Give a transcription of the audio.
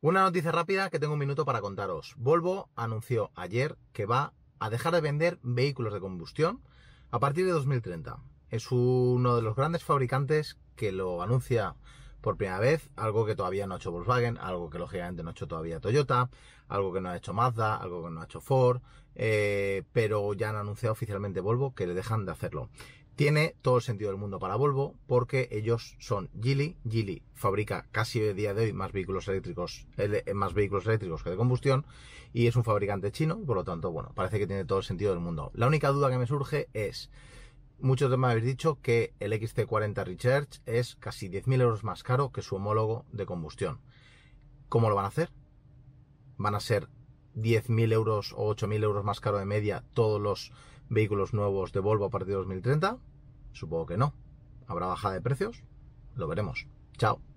Una noticia rápida que tengo un minuto para contaros. Volvo anunció ayer que va a dejar de vender vehículos de combustión a partir de 2030. Es uno de los grandes fabricantes que lo anuncia por primera vez, algo que todavía no ha hecho Volkswagen, algo que lógicamente no ha hecho todavía Toyota, algo que no ha hecho Mazda, algo que no ha hecho Ford, eh, pero ya han anunciado oficialmente Volvo que le dejan de hacerlo. Tiene todo el sentido del mundo para Volvo porque ellos son Geely. Geely fabrica casi el día de hoy más vehículos eléctricos, eh, más vehículos eléctricos que de combustión y es un fabricante chino, por lo tanto, bueno, parece que tiene todo el sentido del mundo. La única duda que me surge es Muchos de me habéis dicho que el XT40 Recharge es casi 10.000 euros más caro que su homólogo de combustión. ¿Cómo lo van a hacer? ¿Van a ser 10.000 euros o 8.000 euros más caro de media todos los vehículos nuevos de Volvo a partir de 2030? Supongo que no. ¿Habrá bajada de precios? Lo veremos. Chao.